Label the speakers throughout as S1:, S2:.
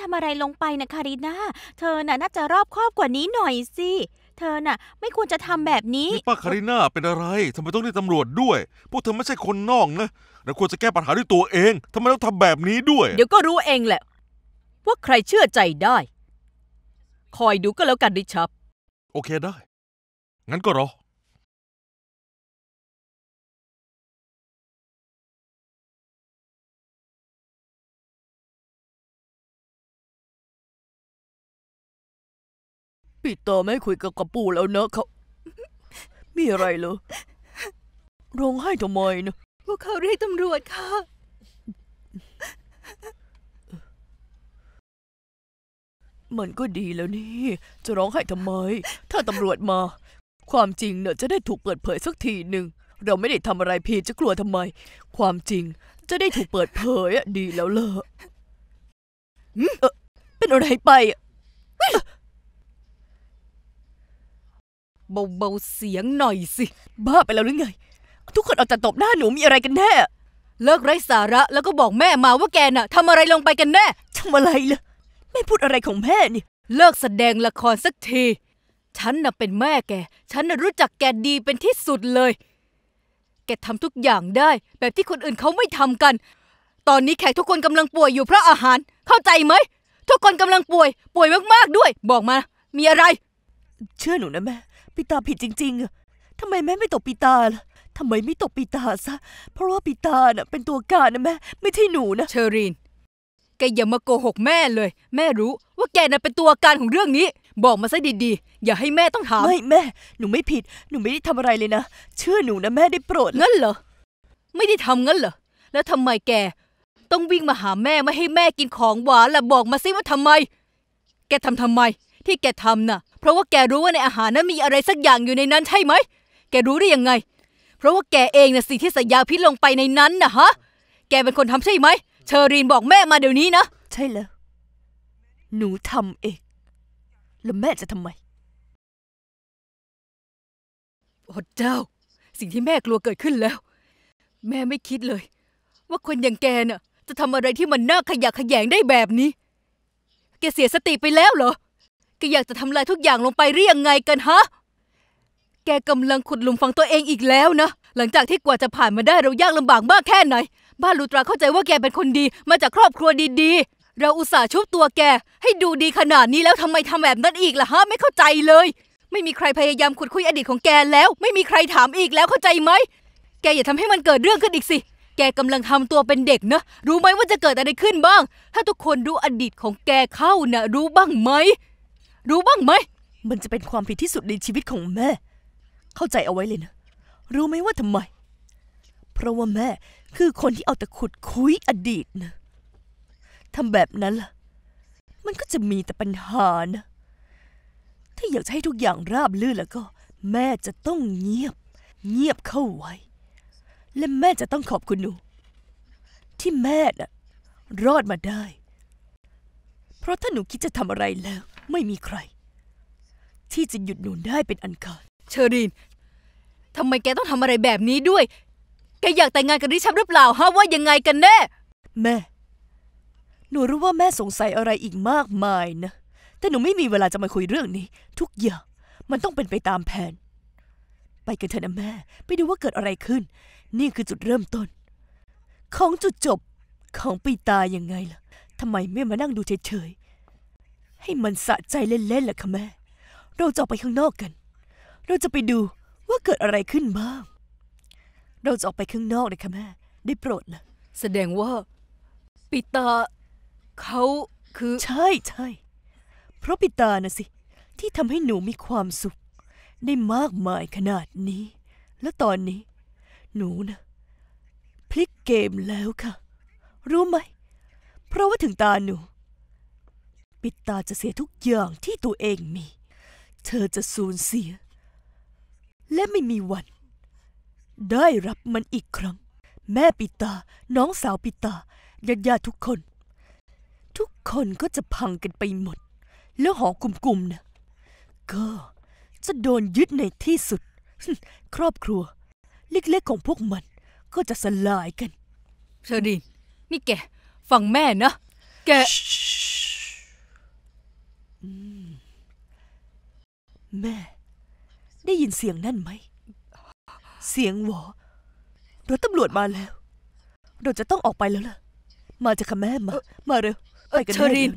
S1: ทำอะไรลงไปนะคาริน่า เธอน่ะน่าจะรอบคอบกว่านี้หน่อยสิ เธอน่
S2: ะ ไม่ควรจะทำแบบนี้นี่ป้าคาริน่าเป็นอะไรทำไมต้องเรียกตำรวจด้วย พวกเธอไม่ใช่คนนอกนะ เราควรจะแก้ปัญหาด้วยตัวเองทำไมต้องทำแบบนี้ด้วย เด
S1: ี๋ยวก็รู้เองแหละว่าใครเชื่อใจได้ คอยดูก็แล้วกันดิชับ
S2: โอเคได้ งั้นก็รอ
S1: ปีเตอไม่คุยกับกระปูแล้วเนอะเขามีอะไรเหรอ ร้องไห้ทำไมนะ
S3: พวกเขาเรียกตำรวจค่ะ มันก็ดีแล้วนี่ จะร้องไห้ทำไม ถ้าตำรวจมา ความจริงเนี่ยจะได้ถูกเปิดเผยสักทีหนึ่งเราไม่ได้ทำอะไรผิดจะกลัวทำไม ความจริงจะได้ถูกเปิดเผยอะดีแล้วเลอะเป็นอะไรไปอ่ะเบาๆเสียงหน่อยสิ บ้าไปแล้วหรือไง ทุกคนเอาแต่ตบหน้าหนู มีอะไรกันแน่ เลิกไร้สาระแล้วก็บอกแม่มาว่าแกน่ะทำอะไรลงไปกันแน่ทำอะไรล่ะไม่พูดอะไรของแม่เนี่ยเลิกแสดงละครสักที ฉันน่ะเป็นแม่แก ฉันน่ะรู้จักแกดีเป็นที่สุดเลย แกทำทุกอย่างได้ แบบที่คนอื่นเขาไม่ทำกัน ตอนนี้แขกทุกคนกำลังป่วยอยู่เพราะอาหาร เข้าใจไหม ทุกคนกำลังป่วย ป่วยมากๆด้วย บอกมา มีอะไร เชื่อหนูนะแม่ปีตาผิดจริงๆทำไมแม่ไม่ตบปีตาล่ะ ทำไมไม่ตบปีตาซะ เพราะว่าปีตาน่ะเป็นตัวการนะแม่ไม่ใช่หนูนะเชอรีนแกอย่ามาโกหกแม่เลย แม่รู้ว่าแกน่ะเป็นตัวการของเรื่องนี้ บอกมาซะดีๆ อย่าให้แม่ต้องถามไม่แม่ หนูไม่ผิด หนูไม่ได้ทำอะไรเลยนะ เชื่อหนูนะแม่ได้โปรดงั้นเหรอ ไม่ได้ทำงั้นเหรอ แล้วทำไมแกต้องวิ่งมาหาแม่ไม่ให้แม่กินของหวานล่ะบอกมาสิว่าทำไม แกทำทำไม ที่แกทำน่ะเพราะว่าแกรู้ว่าในอาหารนั้นมีอะไรสักอย่างอยู่ในนั้นใช่ไหมแกรู้ได้ยังไง เพราะว่าแกเองนะสิที่ใส่ยาพิษลงไปในนั้นนะฮะ แกเป็นคนทำใช่ไหมเชอรีนบอกแม่มาเดี๋ยวนี้นะ ใช่แล้ว หนูทำเอง แล้วแม่จะทำไมโอ้เจ้า สิ่งที่แม่กลัวเกิดขึ้นแล้ว แม่ไม่คิดเลย ว่าคนอย่างแกน่ะจะทำอะไรที่มันน่าขยะแขยงได้แบบนี้ แกเสียสติไปแล้วเหรอแกอยากจะทำลายทุกอย่างลงไปหรือยังไงกันฮะ แกกำลังขุดหลุมฝังตัวเองอีกแล้วนะ หลังจากที่กว่าจะผ่านมาได้เรายากลำบากมากแค่ไหน บ้านลูตราเข้าใจว่าแกเป็นคนดีมาจากครอบครัวดี ๆ เราอุตส่าห์ชุบตัวแกให้ดูดีขนาดนี้แล้วทำไมทำแบบนั้นอีกล่ะฮะ ไม่เข้าใจเลย ไม่มีใครพยายามขุดคุยอดีตของแกแล้ว ไม่มีใครถามอีกแล้วเข้าใจไหม แกอย่าทำให้มันเกิดเรื่องขึ้นอีกสิ แกกำลังทำตัวเป็นเด็กนะรู้ไหมว่าจะเกิดอะไรขึ้นบ้าง ถ้าทุกคนรู้อดีตของแกเข้านะรู้บ้างไหมรู้บ้างไหม มันจะเป็นความผิดที่สุด ในชีวิตของแม่ เข้าใจเอาไว้เลยนะรู้ไหมว่าทำไม เพราะว่าแม่คือคนที่เอาแต่ขุดคุยอดีตนะทำแบบนั้นล่ะมันก็จะมีแต่ปัญหานะถ้าอยากให้ทุกอย่างราบลื่นแล้วก็ แม่จะต้องเงียบ เงียบเข้าไว้ และแม่จะต้องขอบคุณหนู ที่แม่น่ะรอดมาได้ เพราะถ้าหนูคิดจะทำอะไรแล้วไม่มีใคร ที่จะหยุดหนูได้เป็นอันขาดเชอรีนทำไมแกต้องทำอะไรแบบนี้ด้วย แกอยากแต่งงานกับริช์ดหรือเปล่าฮะว่ายังไงกันแน่แม่ หนูรู้ว่าแม่สงสัยอะไรอีกมากมายนะแต่หนูไม่มีเวลาจะมาคุยเรื่องนี้ ทุกอย่างมันต้องเป็นไปตามแผน ไปกันเถอะนะแม่ไปดูว่าเกิดอะไรขึ้น นี่คือจุดเริ่มต้น ของจุดจบ ของปีตายังไงล่ะทำไมไม่มานั่งดูเฉยให้มันสะใจเล่นๆแหละค่ะแม่ เราจะออกไปข้างนอกกัน เราจะไปดูว่าเกิดอะไรขึ้นบ้าง เราจะออกไปข้างนอกเลยค่ะแม่ ได้โปรดนะแสดงว่า ปิตาเขาคือใช่ใช่เพราะปิตานะสิ ที่ทำให้หนูมีความสุข ได้มากมายขนาดนี้ และตอนนี้ หนูนะพลิกเกมแล้วค่ะ รู้ไหมเพราะว่าถึงตาหนูปิดตาจะเสียทุกอย่างที่ตัวเองมี เธอจะสูญเสีย และไม่มีวัน ได้รับมันอีกครั้ง แม่ปิตา น้องสาวปิตาญาติญาติทุกคน ทุกคนก็จะพังกันไปหมด แล้วหอกลุ่มๆนะก็จะโดนยึดในที่สุด ครอบครัว เล็กๆของพวกมันก็จะสลายกันเชอรีนนี่แกฟังแม่นะ แกแม่ ได้ยินเสียงนั่นไหม เสียงหวอ รถตำรวจมาแล้วเราจะต้องออกไปแล้วล่ะ มาจะค่ะแม่มามาเร็ว ไปกันเถอะริน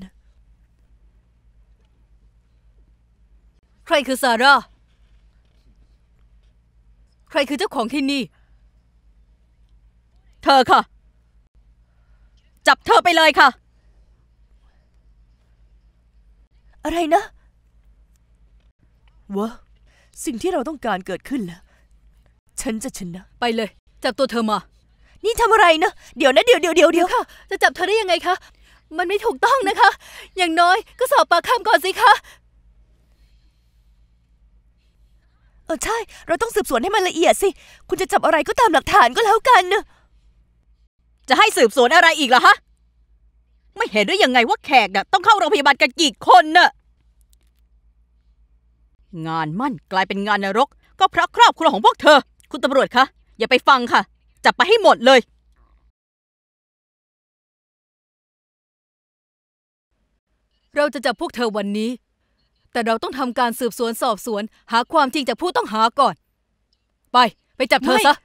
S3: ใครคือซาร่า
S1: ใครคือเจ้าของที่นี่ เธอค่ะ จับเธอไปเลยค่ะอะไรนะวะ
S3: สิ่งที่เราต้องการเกิดขึ้นแล้ว ฉันจะชนะไปเลย จับตัวเธอมา นี่ทำอะไรนะ เดี๋ยวนะเดี๋ยวเดี๋ยวเดี๋ยวเดี๋ยวค่ะจะจับเธอได้ยังไงคะมันไม่ถูกต้องนะคะอย่างน้อยก็สอบปากคำก่อนสิคะเออใช่ เราต้องสืบสวนให้มันละเอียดสิคุณจะจับอะไรก็ตามหลักฐานก็แล้วกันนะ
S1: จะให้สืบสวนอะไรอีกล่ะฮะไม่เห็นด้วยังไงว่าแขกน่ะต้องเข้าโรงพยาบาลกันกี่คนน่ะงานมั่นกลายเป็นงานนรก ก็เพราะครอบครัวของพวกเธอ คุณตำรวจคะ อย่าไปฟังค่ะ จับไปให้หมดเลย เราจะจับพวกเธอวันนี้ แต่เราต้องทำการสืบสวนสอบสวนหาความ
S3: จริงจากผู้ต้องหาก่อน ไปไปจับเธอซะ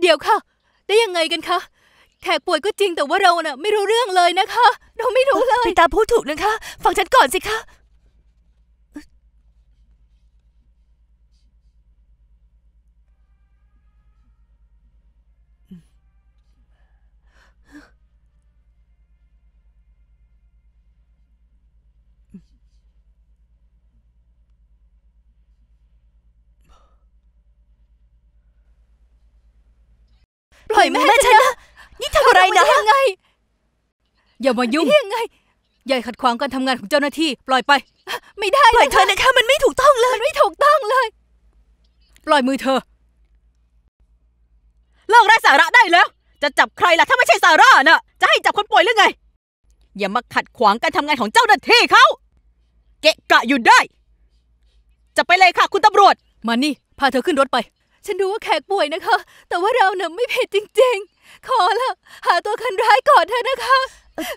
S3: เดี๋ยวค่ะได้ยังไงกันคะแขกป่วยก็จริงแต่ว่าเราเน่ะไม่รู้เรื่องเลยนะคะ เราไม่รู้เลยป่ตาพูดถูกนะคะ ฟังฉันก่อนสิคะปล่อยแม่ฉันนะอะไรนะยังไง อย่ามายุ่งยังไงใหญ่ขัดขวางการทำงานของเจ้าหน้าที่ ปล่อยไปไม่ได้ปล่อยเธอนะคะมันไม่ถูกต้องเลยมันไม่ถูกต้องเลย
S1: ปล่อยมือเธอเลิกไร้สาระได้แล้วจะจับใครล่ะถ้าไม่ใช่ซาร่าน่ะจะให้จับคนป่วยหรือไง อย่ามาขัดขวางการทำงานของเจ้าหน้าที่เขาเกะกะอยู่ได้จะไปเลยค่ะคุณตำรวจ
S3: มานี่พาเธอขึ้นรถไป ฉันรู้ว่าแขกป่วยนะคะ แต่ว่าเราเนี่ยไม่ผิดจริง ๆขอละหาตัวคนร้ายก่อนเถอะนะคะ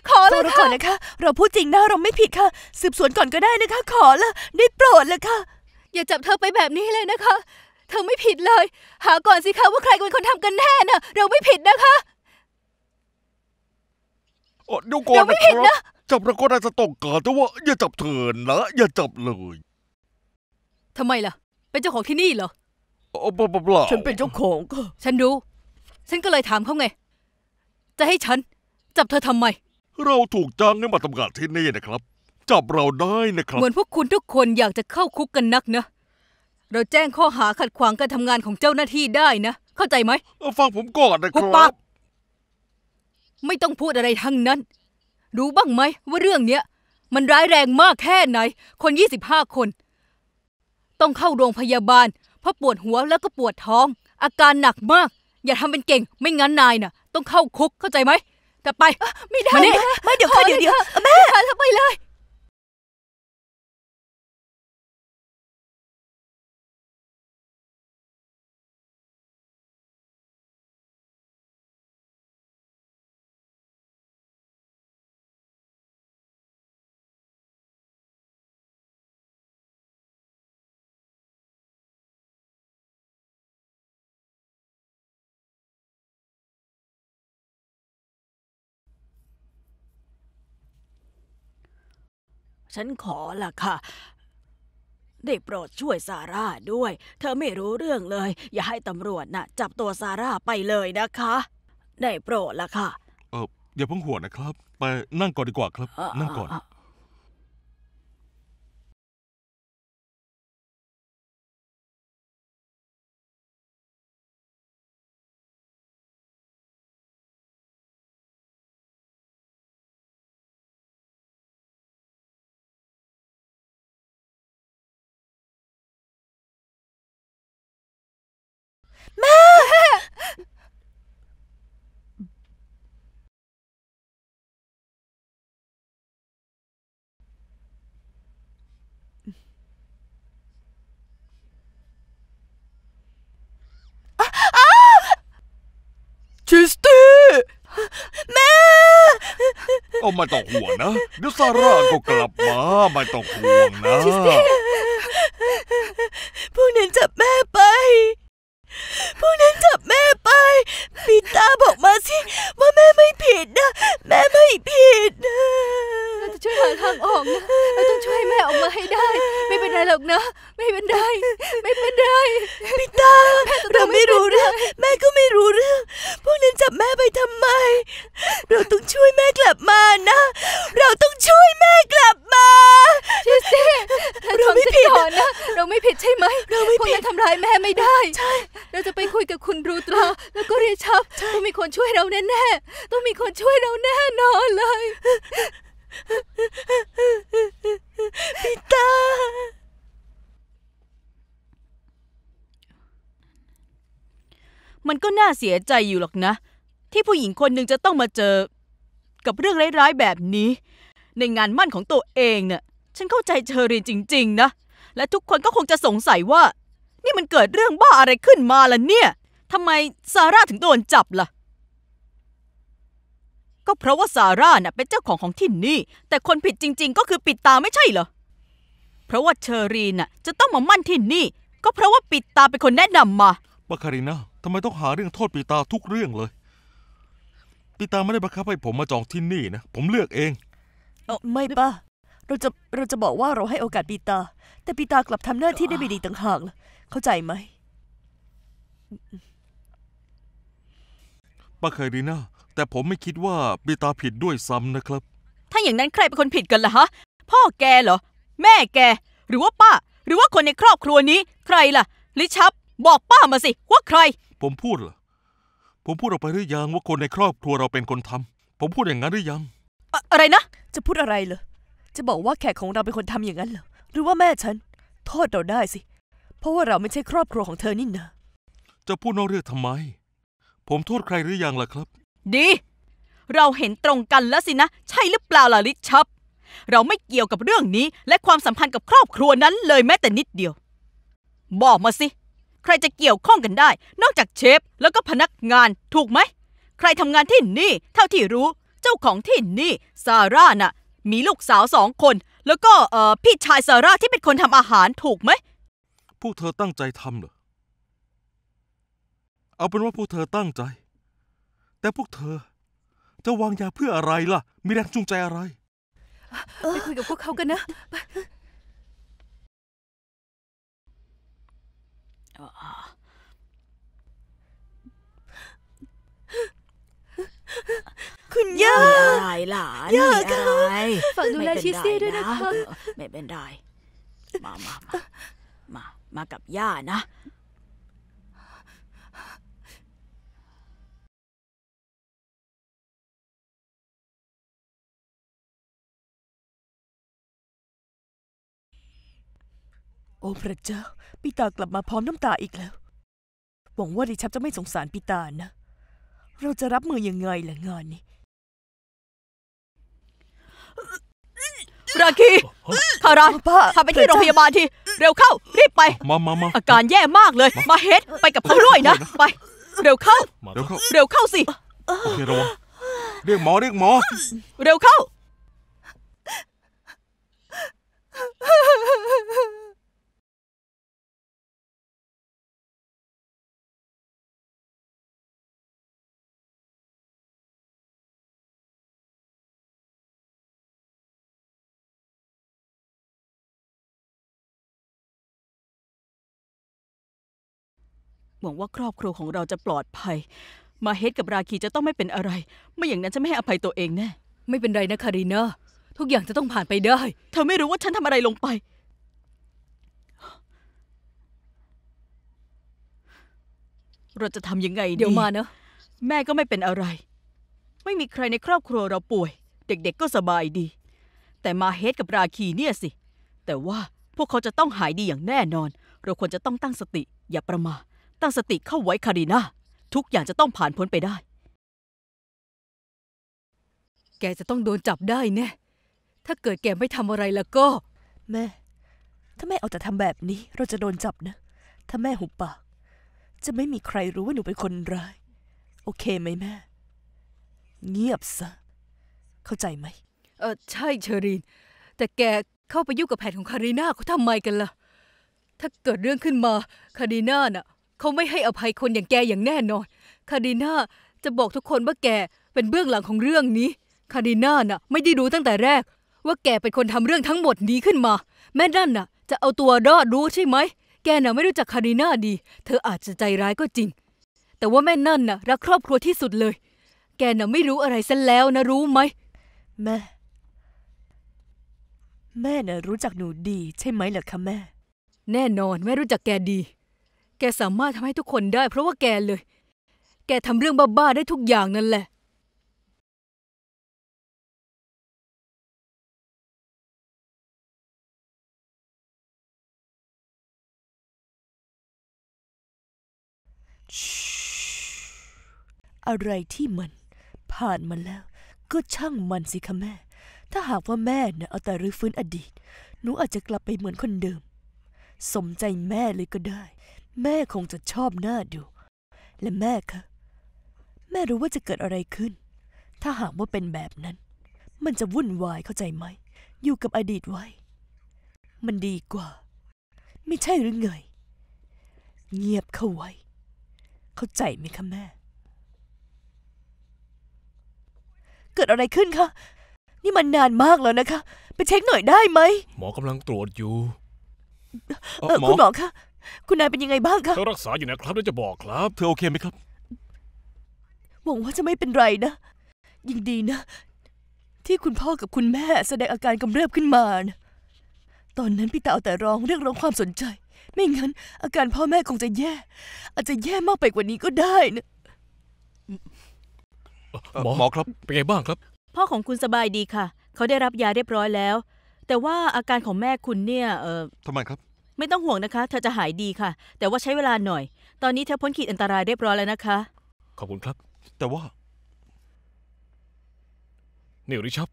S3: ขอละค่ะก่อนนะคะเราพูดจริงนะเราไม่ผิดค่ะสืบสวนก่อนก็ได้นะคะ ขอละได้โปรดเลยค่ะ อย่าจับเธอไปแบบนี้เลยนะคะ เธอไม่ผิดเลย หาก่อนสิคะว่าใครเป็นคนทำกันแน่น่ะ เราไม่ผิดนะคะ
S2: ดูก่อนนะครับจับเราก็ได้จะตกงกาแต่ว่าอย่าจับเธอนะอย่าจับเลย
S3: ทำไมล่ะ เป็นเจ้าของที่นี่เหรอ
S2: เปล่าฉัน
S3: เป็นเจ้าของก็ฉันรู้ฉันก็เลยถามเขาไง
S2: จะให้ฉัน จับเธอทำไม เราถูกจ้างให้มาทำงานที่นี่นะครับ จับเราได้นะครับเหมือ
S3: นพวกคุณทุกคนอยากจะเข้าคุกกันนักนะเราแจ้งข้อหาขัดขวางการทำงานของเจ้าหน้าที่ได้นะ เข้าใจไหม ฟังผมก่อนนะครับรัปาบไม่ต้องพูดอะไรทั้งนั้น รู้บ้างไหมว่าเรื่องเนี้ยมันร้ายแรงมากแค่ไหน คน25คน ต้องเข้าโรงพยาบาลเพราะปวดหัวแล้วก็ปวดท้อง อาการหนักมากอย่าทำเป็นเก่ง ไม่งั้นนายน่ะ
S1: ต้องเข้าคุกเข้าใจไหม แต่ไป ไม่ได้ไม่เดี๋ยวค่ะเดี๋ยวเดี๋ยวแม่ไปเลยฉันขอละค่ะ ได้โปรดช่วยซาร่าด้วย เธอไม่รู้เรื่องเลย อย่าให้ตำรวจนะ่ะ จับตัวซาร่าไปเลยนะคะ ได้โปรดละค่ะ
S2: เอออย่าเพิ่งห่วงนะครับ ไปนั่งก่อนดีกว่าครับ นั่งก่อนโอ้ไม่ต้องห่วงนะ เดี๋ยวซาร่าก็กลับมาไม่ต้องห่วงนะ
S3: น่นอนเลยพี่ตา
S1: มันก็น่าเสียใจอยู่หรอกนะ ที่ผู้หญิงคนหนึ่งจะต้องมาเจอกับเรื่องร้ายๆแบบนี้ ในงานมั่นของตัวเองเนี่ยฉันเข้าใจเชอรีนจริงๆนะ และทุกคนก็คงจะสงสัยว่า นี่มันเกิดเรื่องบ้าอะไรขึ้นมาล่ะเนี่ยทำไมซาร่าถึงโดนจับละ่ะก็เพราะว่าซาร่าน่ะเป็นเจ้าของของที่นี่แต่คนผิดจริงๆ ก็คือปิดตาไม่ใช่เหรอเพราะว่าเชอรีนน่ะจะต้องมามั่นที่นี่ก็เพราะว่าปิดตาเป็นคนแนะนำมา
S2: บัคคาริน่าทำไมต้องหาเรื่องโทษปดตาทุกเรื่องเลยปดตาไม่ได้บังคับให้ผมมาจองที่นี่นะผมเลือกเองเออไม่ป้า
S3: เราจะเราจะบอกว่าเราให้โอกาสปีตา แต่ปีตากลับทำหน้าที่ได้ไม่ดีต่างหากล่ะเข้า
S1: ใจไหม
S2: บัคคารินาแต่ผมไม่คิดว่าบิตาผิดด้วยซ้ำนะครับ
S1: ถ้าอย่างนั้นใครเป็นคนผิดกันล่ะฮะ พ่อแกเหรอ แม่แก หรือว่าป้า หรือว่าคนในครอบครัวนี้ ใครล่ะลิชับ บอกป้ามาสิ ว่าใคร
S2: ผมพูดเหรอผมพูดออกไปหรือยังว่าคนในครอบครัวเราเป็นคนทำ ผมพูดอย่างนั้นหรือยัง
S1: อะอะไรนะ จะพูดอะไรเหรอ
S3: จะบอกว่าแขกของเราเป็นคนทำอย่างนั้นเหรอหรือว่าแม่ฉันโทษเราได้สิเพราะว่าเราไม่ใช่
S1: ครอบครัวของเธอนี่นะ
S2: จะพูดนอกเรื่องทำไม ผมโทษใครหรือยังล่ะครับ
S1: ดี เราเห็นตรงกันแล้วสินะ ใช่หรือเปล่าล่ะลิชับเราไม่เกี่ยวกับเรื่องนี้และความสัมพันธ์กับครอบครัวนั้นเลยแม้แต่นิดเดียว บอกมาสิ ใครจะเกี่ยวข้องกันได้ นอกจากเชฟแล้วก็พนักงานถูกไหม ใครทำงานที่นี่ เท่าที่รู้ เจ้าของที่นี่ ซาร่าน่ะมีลูกสาวสองคน แล้วก็เอ่อพี่ชายซาร่าที่เป็นคนทำอาหารถูกไหม
S2: พวกเธอตั้งใจทำเหรอ เอาเป็นว่าพวกเธอตั้งใจแต่พวกเธอ จะวางยาเพื่ออะไรล่ะ มีแรงจูงใจอะไร
S3: ไปคุยกับพวกเขากันนะ
S1: คุณย่าอะไรล่ะย่าค่ะฝากดูแลชิซี่ด้วยนะคะไม่เป็นไรมามามา มากับย่านะโอ้พระเจ้าปีตากลับมาพร้อ
S3: มน้ำตาอีกแล้วหวังว่าดิฉันจะไม่สงสารปีตานะ เราจะรับมือ
S1: ยังไงล่ะงานนี้ราคีคาราพาไปที่โรงพยาบาลทีเร็วเข้ารีบไปมามามาอาการแย่มากเลยมาเฮดไปกับเขาด้วยนะไป เร็วเข้า เร็วเข้าเร็วเข้าสิ
S2: โอเคระวังเรียกหมอเรียกหมอ
S1: เร็วเข้าหวังว่าครอบครัวของเราจะปลอดภัย มาเฮดกับราคีจะต้องไม่เป็นอะไร ไม่อย่างนั้นจะไม่ให้อภัยตัวเองแน่ ไม่เป็นไรนะคารีนาทุกอย่างจะต้องผ่านไปได้เธอไม่รู้ว่าฉันทำอะไรลงไป เราจะทำยังไงีเดี๋ยวมาเนะแม่ก็ไม่เป็นอะไร ไม่มีใครในครอบครัวเราป่วย เด็ก ๆก็สบายดี แต่มาเฮดกับราคีเนี่ยสิ แต่ว่าพวกเขาจะต้องหายดีอย่างแน่นอน เราควรจะต้องตั้งสติ อย่าประมาทตั้งสติเข้าไว้คารีนาทุกอย่างจะต้องผ่านพ้นไปได้ แกจะต้องโดนจับได้แน่ ถ้าเกิดแกไม่ท
S3: ำอะไรแล้วก็ แม่ ถ้าแม่เอาแต่ทำแบบนี้เราจะโดนจับนะถ้าแม่หุบปากจะไม่มีใครรู้ว่าหนูเป็นคนร้ายโอเคไหมแม่ เงียบซะเข้าใจไหมเออใช่เชอรีนแต่แกเข้าไปยุ่งกับแผนของคารีนาเขาทำไมกันล่ะ ถ้าเกิดเรื่องขึ้นมา คารีนาน่ะเขาไม่ให้อภัยคนอย่างแกอย่างแน่นอน คาดีนาจะบอกทุกคนว่าแกเป็นเบื้องหลังของเรื่องนี้ คาดีนาน่ะ ไม่ได้รู้ตั้งแต่แรก ว่าแกเป็นคนทำเรื่องทั้งหมดนี้ขึ้นมา แม่นั่นน่ะจะเอาตัวรอดรู้ใช่ไหม แกน่ะไม่รู้จักคาดีนาดี เธออาจจะใจร้ายก็จริง แต่ว่าแม่นั่นน่ะรักครอบครัวที่สุดเลย แกน่ะไม่รู้อะไรซะแล้วนะรู้ไหม แม่ แม่น่ะ รู้จักหนูดี ใช่ไหมล่ะคะแม่ แน่นอนแม่รู้จักแกดี
S1: แกสามารถทำให้ทุกคนได้ เพราะว่าแกเลย แกทำเรื่องบ้าๆได้ทุกอย่างนั่นแหละ อะไรที่มัน
S3: ผ่านมาแล้วก็ช่างมันสิคะแม่ ถ้าหากว่าแม่เนี่ยเอาแต่รื้อฟื้นอดีต หนูอาจจะกลับไปเหมือนคนเดิม สมใจแม่เลยก็ได้แม่คงจะชอบหน้าดู และแม่คะ แม่รู้ว่าจะเกิดอะไรขึ้น ถ้าหากว่าเป็นแบบนั้น มันจะวุ่นวายเข้าใจไหม อยู่กับอดีตไว้ มันดีกว่า ไม่ใช่หรือไง เงียบเข้าไว้ เข้าใจไหมคะแม่ เกิดอะไรขึ้นคะ นี่มันนานมากแล้วนะคะ ไปเช็คหน่อยได้ไหม
S2: หมอกำลังตรวจอยู่ คุณหมอ
S3: คะคุณนายเป็นยังไงบ้างคะเธ
S2: อรักษาอยู่นะครับแล้วจะบอกครับ เธอโอเคไหมครับ
S3: หวังว่าจะไม่เป็นไรนะ ยิ่งดีนะ ที่คุณพ่อกับคุณแม่แสดงอาการกำเริบขึ้นมานะตอนนั้นพี่ตาเอาแต่ร้องเรียกร้องความสนใจ ไม่งั้น อาการพ่อแม่คงจะแย่ อาจจะแย่มากไปกว่านี้ก็ได้นะ
S2: หมอหมอครับเป็นไงบ้างครับ
S1: พ่อของคุณสบายดีค่ะ เขาได้รับยาเรียบร้อยแล้ว แต่ว่าอาการของแม่คุณเนี่ย เออทำไมครับไม่ต้องห่วงนะคะเธอจะหายดีค่ะ แต่ว่าใช้เวลาหน่อย ตอนนี้เธอพ้นขีดอันตรายเรียบร้อยแล้วนะคะ
S2: ขอบคุณครับ แต่ว่านี่ริชับ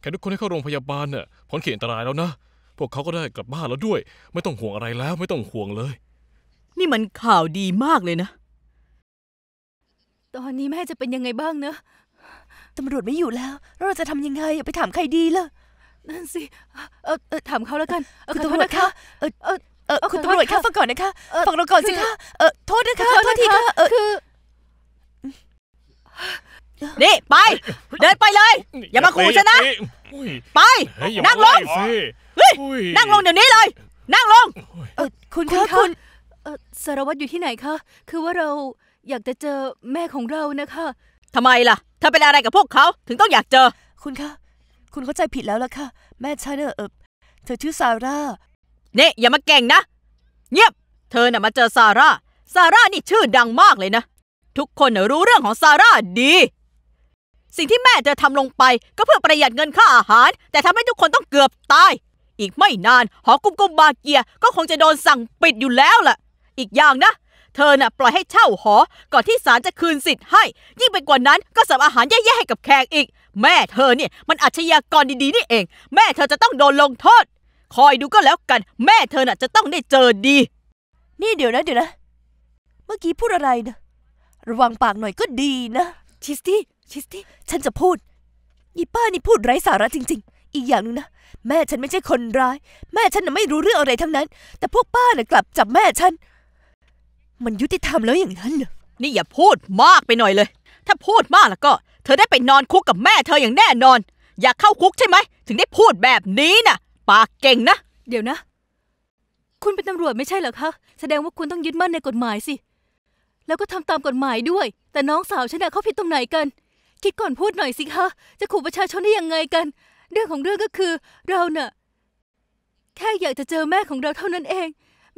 S2: แค่ทุกคนให้เข้าโรงพยาบาลน่ะพ้นขีดอันตรายแล้วนะพวกเขาก็ได้กลับบ้านแล้วด้วย ไม่ต้องห่วงอะไรแล้วไม่ต้องห่วงเลย น
S3: ี่
S1: มันข่าวดีมากเลยนะ
S3: ตอนนี้แม่จะเป็นยังไงบ้างเนอะตำรวจไม่อยู่แล้วเราจะทำยังไงอไปถามใครดีล่ะนั่นสิเออเออถามเขาแล้วกัน คุณตำรวจคะ เออเออเออคุณตำรวจคะฟังก่อนนะคะ ฟังเราก่อนสิคะ เออโทษนะคะ โทษทีค่ะเออคือ
S1: นี่ไป เดินไปเลย อย่ามาขู่ฉันนะไป นั่งลงนั่งลงเดี๋ยวนี้เลย นั่งลงคุณคะคุณ เออ
S3: สารวัตรอยู่ที่ไหนคะ คือว่าเราอยากจะเจอแม่ของเรานะคะทำไมล่ะ
S1: เธอเป็นอะไรกับพวกเขา ถึงต้องอยากเจอ คุณคะคุณเข้าใจผิดแล้วล่ะค่ะ แม่ฉันเออเธอชื่อซาร่าเน่อย่ามาแก่งนะ เงียบเธอน่ะมาเจอซาร่าซาร่านี่ชื่อดังมากเลยนะ ทุกคนรู้เรื่องของซาร่าดี สิ่งที่แม่เธอทำลงไปก็เพื่อประหยัดเงินค่าอาหาร แต่ทำให้ทุกคนต้องเกือบตายอีกไม่นานหอกุมกุมบาเกียก็คงจะโดนสั่งปิดอยู่แล้วล่ะ อีกอย่างนะเธอน่ะปล่อยให้เช่าหอ ก่อนที่ศาลจะคืนสิทธิ์ให้ ยิ่งไปกว่านั้นก็สัฟอาหารแย่ ๆให้กับแขกอีกแม่เธอเนี่ยมันอาชญากรดีๆ นี่เอง แม่เธอจะต้องโดนลงโทษคอยดูก็แล้วกัน แม่เธอน่ะจะต้องได้เจอดี นี่เดี๋ยวนะเดี๋ยวนะ เมื่อกี้พูดอะไรนะ ระวังปากหน่อยก็ดีนะ ชิสตี้
S3: ชิสตี้ฉันจะพูดยีป้านี่พูดไร้สาระจริง ๆ อีกอย่างหนึ่งนะ แม่ฉันไม่ใช่คนร้าย แม่ฉันน่ะไม่รู้เรื่องอะไรทั้งนั้น แต่พวกป้าน่ะกลับจับแม่ฉัน
S1: มันยุติธรรมแล้วอย่างนั้นเหรอนี่อย่าพูดมากไปหน่อยเลย ถ้าพูดมากแล้วก็เธอได้ไปนอนคุกกับแม่เธออย่างแน่นอน อยากเข้าคุกใช่ไหม ถึงได้พูดแบบนี้น่ะ ปากเก่งนะ เดี๋ยวนะ คุณเป็นตำรวจไม่ใช่เหรอคะ แสดงว่าคุณต้องยึด
S3: มั่นในกฎหมายสิ แล้วก็ทำตามกฎหมายด้วย แต่น้องสาวฉันน่ะเขาผิดตรงไหนกัน คิดก่อนพูดหน่อยสิคะ จะขู่ประชาชนได้ยังไงกัน เรื่องของเรื่องก็คือ เราเน่ะแค่อยากจะเจอแม่ของเราเท่านั้นเอง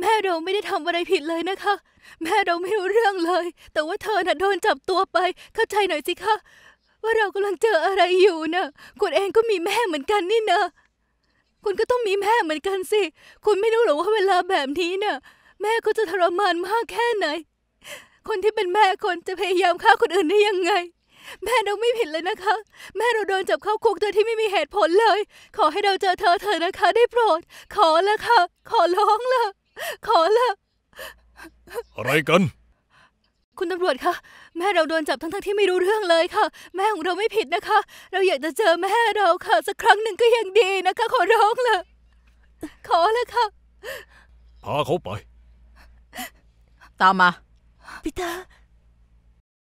S3: แม่เราไม่ได้ทำอะไรผิดเลยนะคะ แม่เราไม่รู้เรื่องเลย แต่ว่าเธอน่ะโดนจับตัวไป เข้าใจหน่อยสิคะว่าเรากำลังเจออะไรอยู่นะคุณเองก็มีแม่เหมือนกันนี่นะ คุณก็ต้องมีแม่เหมือนกันสิ คุณไม่รู้หรอว่าเวลาแบบนี้นะ่ะแม่ก็จะทรมานมากแค่ไหน คนที่เป็นแม่คนจะพยายามฆ่าคนอื่นได้ยังไง แม่เราไม่ผิดเลยนะคะ แม่เราโดนจับเข้าคุกโดยที่ไม่มีเหตุผลเลย ขอให้เราเจอเธอเธอนะคะ ได้โปรด ขอละค่ะ ขอร้องละขอละอะไรกันคุณตำรวจคะ แม่เราโดนจับทั้งๆทที่ไม่รู้เรื่องเลยค่ะ แม่ของเราไม่ผิดนะคะ เราอยากจะเจอแม่เราค่ะ สักครั้งหนึ่งก็ยังดีนะคะ ขอร้องเ
S1: ลย ขอเลยค่ะ พาเขาไป ตามมาพีเตอร์